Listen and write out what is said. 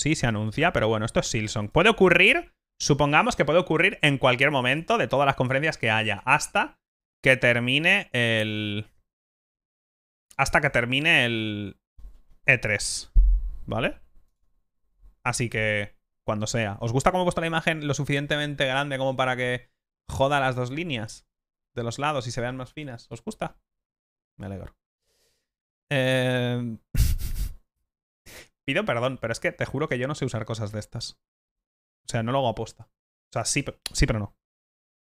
Sí, se anuncia, pero bueno, esto es Silson. Puede ocurrir, supongamos que puede ocurrir en cualquier momento de todas las conferencias que haya, hasta que termine el... Hasta que termine el E3, ¿vale? Así que, cuando sea. ¿Os gusta cómo he puesto la imagen lo suficientemente grande como para que joda las dos líneas de los lados y se vean más finas? ¿Os gusta? Me alegro. Eh... Pido perdón, pero es que te juro que yo no sé usar cosas de estas. O sea, no lo hago aposta. O sea, sí, sí pero no.